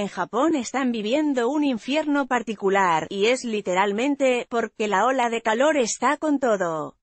en Japón están viviendo un infierno particular, y es literalmente, porque la ola de calor está con todo.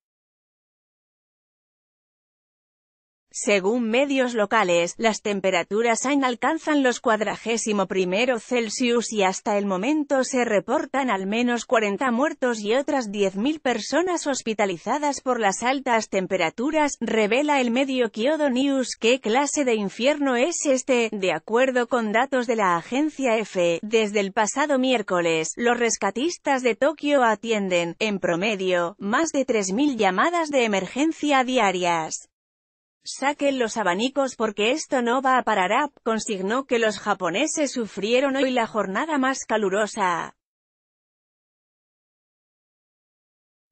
Según medios locales, las temperaturas han alcanzan los cuadragésimo primero Celsius y hasta el momento se reportan al menos 40 muertos y otras 10.000 personas hospitalizadas por las altas temperaturas, revela el medio Kyodo News qué clase de infierno es este, de acuerdo con datos de la agencia EFE. Desde el pasado miércoles, los rescatistas de Tokio atienden, en promedio, más de 3.000 llamadas de emergencia diarias. Saquen los abanicos porque esto no va a parar up, consignó que los japoneses sufrieron hoy la jornada más calurosa.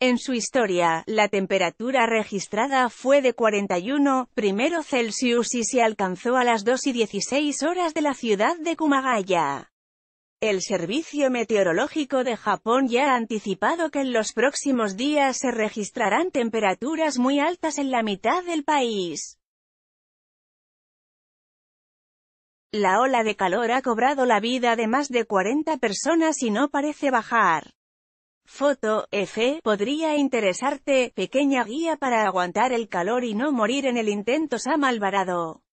En su historia, la temperatura registrada fue de 41, Celsius y se alcanzó a las 2 y 16 horas de la ciudad de Kumagaya. El Servicio Meteorológico de Japón ya ha anticipado que en los próximos días se registrarán temperaturas muy altas en la mitad del país. La ola de calor ha cobrado la vida de más de 40 personas y no parece bajar. Foto, F, podría interesarte, pequeña guía para aguantar el calor y no morir en el intento Sam Alvarado.